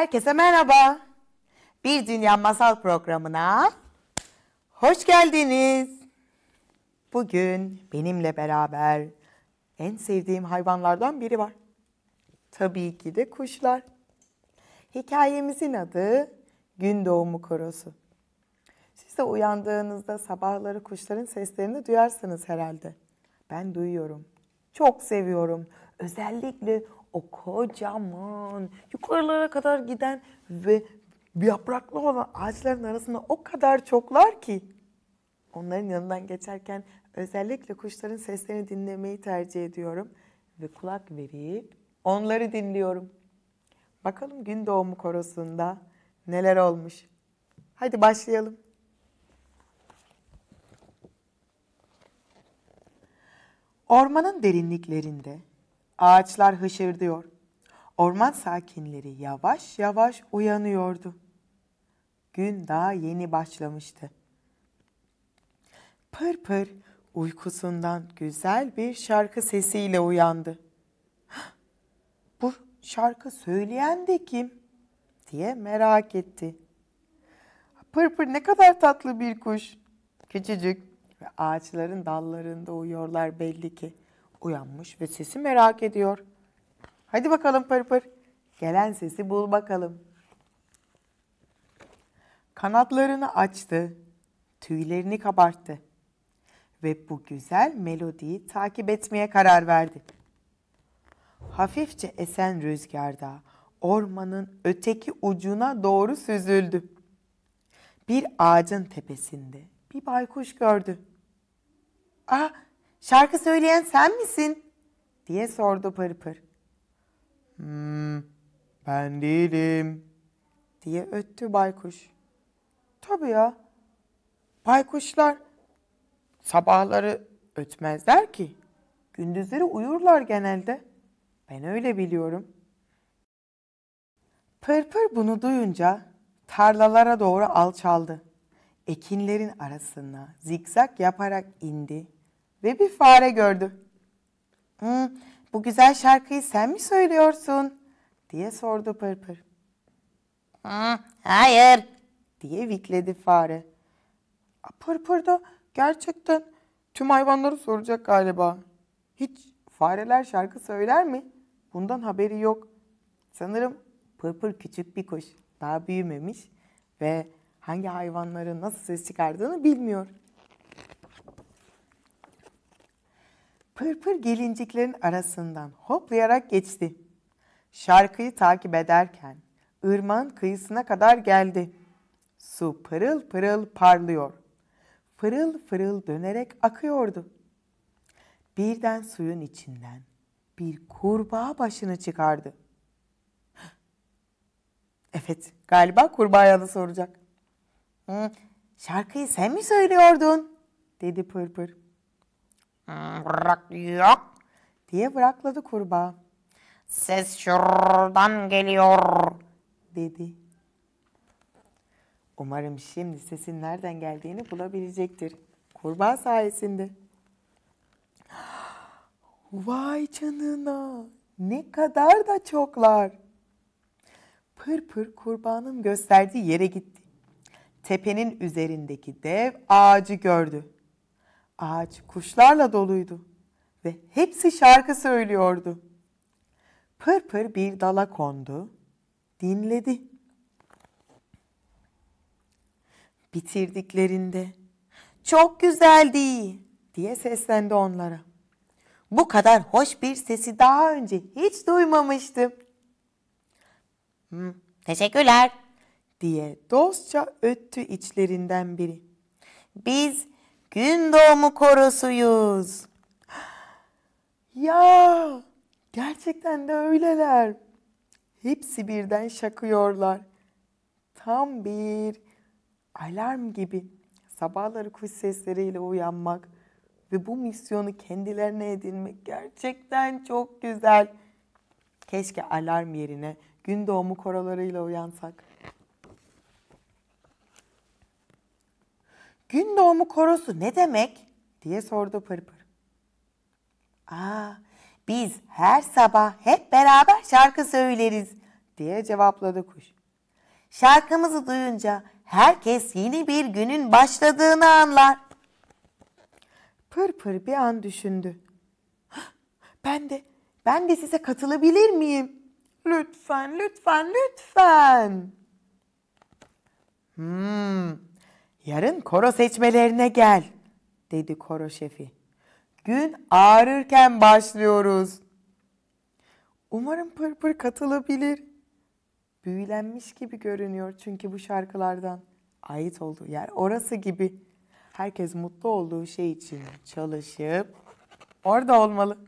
Herkese merhaba. Bir Dünya Masal programına hoş geldiniz. Bugün benimle beraber en sevdiğim hayvanlardan biri var. Tabii ki de kuşlar. Hikayemizin adı Gün Doğumu Korosu. Siz de uyandığınızda sabahları kuşların seslerini duyarsınız herhalde. Ben duyuyorum. Çok seviyorum özellikle o kocaman yukarılara kadar giden ve yapraklı olan ağaçların arasında o kadar çoklar ki onların yanından geçerken özellikle kuşların seslerini dinlemeyi tercih ediyorum ve kulak verip onları dinliyorum. Bakalım gün doğumu korosunda neler olmuş. Hadi başlayalım. Ormanın derinliklerinde Ağaçlar hışırdıyor. Orman sakinleri yavaş yavaş uyanıyordu. Gün daha yeni başlamıştı. Pır pır uykusundan güzel bir şarkı sesiyle uyandı. Bu şarkı söyleyen de kim? diye merak etti. Pırpır pır ne kadar tatlı bir kuş. Küçücük ve ağaçların dallarında uyuyorlar belli ki uyanmış ve sesi merak ediyor. Hadi bakalım pırpır. Pır. Gelen sesi bul bakalım. Kanatlarını açtı, tüylerini kabarttı ve bu güzel melodiyi takip etmeye karar verdi. Hafifçe esen rüzgarda ormanın öteki ucuna doğru süzüldü. Bir ağacın tepesinde bir baykuş gördü. Ah Şarkı söyleyen sen misin? diye sordu pırpır. Hmm, ben değilim diye öttü baykuş. Tabii ya. Baykuşlar sabahları ötmezler ki. Gündüzleri uyurlar genelde. Ben öyle biliyorum. Pırpır bunu duyunca tarlalara doğru alçaldı. Ekinlerin arasına zikzak yaparak indi ve bir fare gördü. Hı, bu güzel şarkıyı sen mi söylüyorsun? diye sordu Pırpır. Pır. hayır diye vikledi fare. Pırpır da gerçekten tüm hayvanları soracak galiba. Hiç fareler şarkı söyler mi? Bundan haberi yok. Sanırım Pırpır küçük bir kuş. Daha büyümemiş ve hangi hayvanların nasıl ses çıkardığını bilmiyor. pırpır gelinciklerin arasından hoplayarak geçti. Şarkıyı takip ederken ırmağın kıyısına kadar geldi. Su pırıl pırıl parlıyor. Fırıl fırıl dönerek akıyordu. Birden suyun içinden bir kurbağa başını çıkardı. Evet, galiba kurbağaya da soracak. Hı, hmm, şarkıyı sen mi söylüyordun? dedi Pırpır. Pır. Bırak yok diye bırakladı kurbağa. Ses şuradan geliyor dedi. Umarım şimdi sesin nereden geldiğini bulabilecektir. Kurbağa sayesinde. Vay canına ne kadar da çoklar. Pır pır kurbağanın gösterdiği yere gitti. Tepenin üzerindeki dev ağacı gördü. Ağaç kuşlarla doluydu ve hepsi şarkı söylüyordu. Pırpır pır bir dala kondu, dinledi. Bitirdiklerinde çok güzeldi diye seslendi onlara. Bu kadar hoş bir sesi daha önce hiç duymamıştım. Hmm, teşekkürler diye dostça öttü içlerinden biri. Biz gün doğumu korosuyuz. Ya gerçekten de öyleler. Hepsi birden şakıyorlar. Tam bir alarm gibi sabahları kuş sesleriyle uyanmak ve bu misyonu kendilerine edinmek gerçekten çok güzel. Keşke alarm yerine gün doğumu korolarıyla uyansak. Gün doğumu korosu ne demek? diye sordu Pırpır. Aa, biz her sabah hep beraber şarkı söyleriz diye cevapladı kuş. Şarkımızı duyunca herkes yeni bir günün başladığını anlar. Pırpır bir an düşündü. Ben de ben de size katılabilir miyim? Lütfen, lütfen, lütfen. Hmm, Yarın koro seçmelerine gel dedi koro şefi. Gün ağrırken başlıyoruz. Umarım pırpır katılabilir. Büyülenmiş gibi görünüyor çünkü bu şarkılardan ait olduğu yer orası gibi. Herkes mutlu olduğu şey için çalışıp orada olmalı.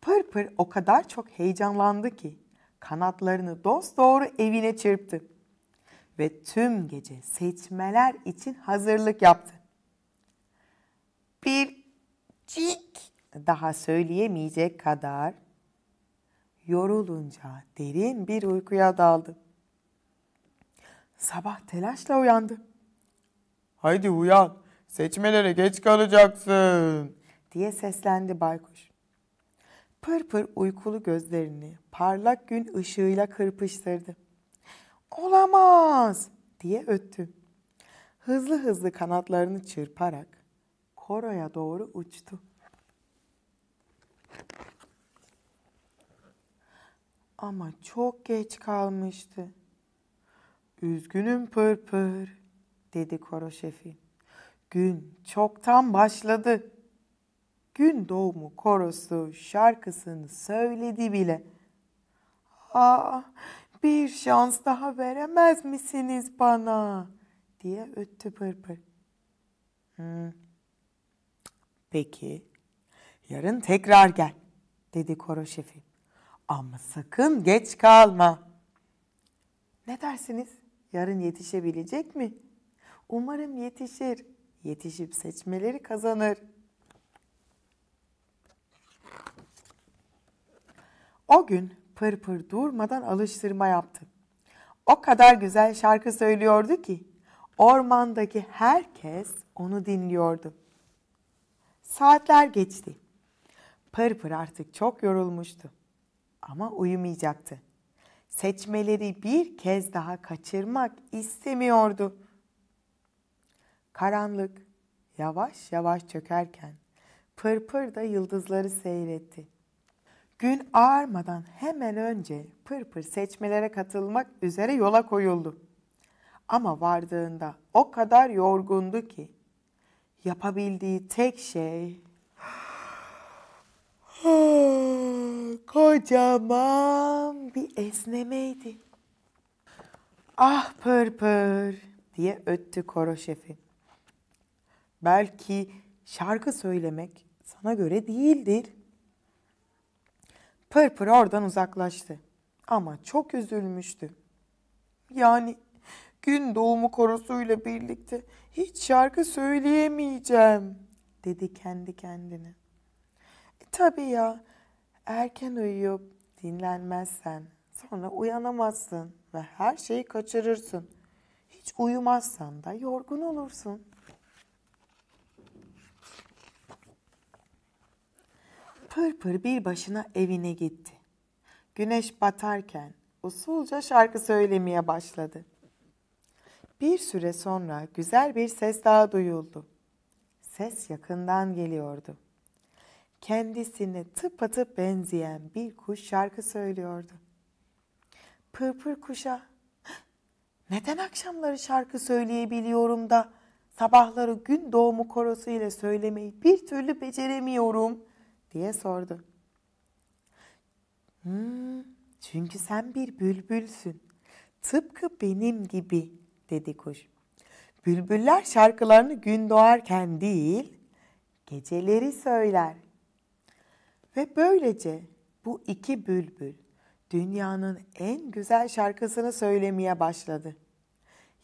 Pırpır o kadar çok heyecanlandı ki kanatlarını dosdoğru evine çırptı ve tüm gece seçmeler için hazırlık yaptı. Bir cik daha söyleyemeyecek kadar yorulunca derin bir uykuya daldı. Sabah telaşla uyandı. Haydi uyan, seçmelere geç kalacaksın diye seslendi baykuş. Pırpır pır uykulu gözlerini parlak gün ışığıyla kırpıştırdı. Olamaz diye öttü. Hızlı hızlı kanatlarını çırparak koroya doğru uçtu. Ama çok geç kalmıştı. Üzgünüm pırpır dedi koro şefi. Gün çoktan başladı. Gün doğumu korosu şarkısını söyledi bile. Aa, bir şans daha veremez misiniz bana? diye öttü pırpır. Hmm. Peki, yarın tekrar gel dedi koro şefi. Ama sakın geç kalma. Ne dersiniz? Yarın yetişebilecek mi? Umarım yetişir. Yetişip seçmeleri kazanır. O gün pır pır durmadan alıştırma yaptı. O kadar güzel şarkı söylüyordu ki ormandaki herkes onu dinliyordu. Saatler geçti. Pır pır artık çok yorulmuştu. Ama uyumayacaktı. Seçmeleri bir kez daha kaçırmak istemiyordu. Karanlık yavaş yavaş çökerken Pırpır da yıldızları seyretti. Gün ağarmadan hemen önce pırpır pır seçmelere katılmak üzere yola koyuldu. Ama vardığında o kadar yorgundu ki yapabildiği tek şey kocaman bir esnemeydi. Ah pırpır pır diye öttü koro şefi. Belki şarkı söylemek sana göre değildir Pırpır pır oradan uzaklaştı. Ama çok üzülmüştü. Yani gün doğumu korosuyla birlikte hiç şarkı söyleyemeyeceğim dedi kendi kendine. E tabii ya erken uyuyup dinlenmezsen sonra uyanamazsın ve her şeyi kaçırırsın. Hiç uyumazsan da yorgun olursun.'' Pırpır bir başına evine gitti. Güneş batarken usulca şarkı söylemeye başladı. Bir süre sonra güzel bir ses daha duyuldu. Ses yakından geliyordu. Kendisine tıpatıp benzeyen bir kuş şarkı söylüyordu. Pırpır kuşa, neden akşamları şarkı söyleyebiliyorum da sabahları gün doğumu korosu ile söylemeyi bir türlü beceremiyorum diye sordu. Hmm, çünkü sen bir bülbülsün. Tıpkı benim gibi dedi kuş. Bülbüller şarkılarını gün doğarken değil, geceleri söyler. Ve böylece bu iki bülbül dünyanın en güzel şarkısını söylemeye başladı.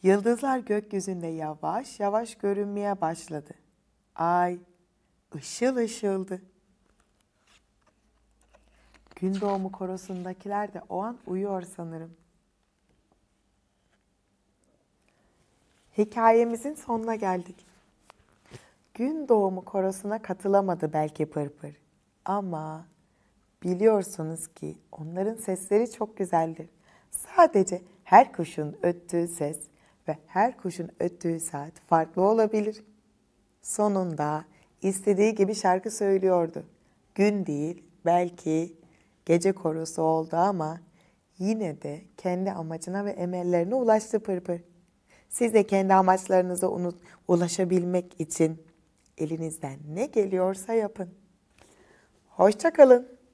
Yıldızlar gökyüzünde yavaş yavaş görünmeye başladı. Ay ışıl ışıldı. Gün doğumu korosundakiler de o an uyuyor sanırım. Hikayemizin sonuna geldik. Gün doğumu korosuna katılamadı belki Pırpır. Ama biliyorsunuz ki onların sesleri çok güzeldir. Sadece her kuşun öttüğü ses ve her kuşun öttüğü saat farklı olabilir. Sonunda istediği gibi şarkı söylüyordu. Gün değil, belki gece korusu oldu ama yine de kendi amacına ve emellerine ulaştı pırpır. Siz de kendi amaçlarınıza unut, ulaşabilmek için elinizden ne geliyorsa yapın. Hoşçakalın.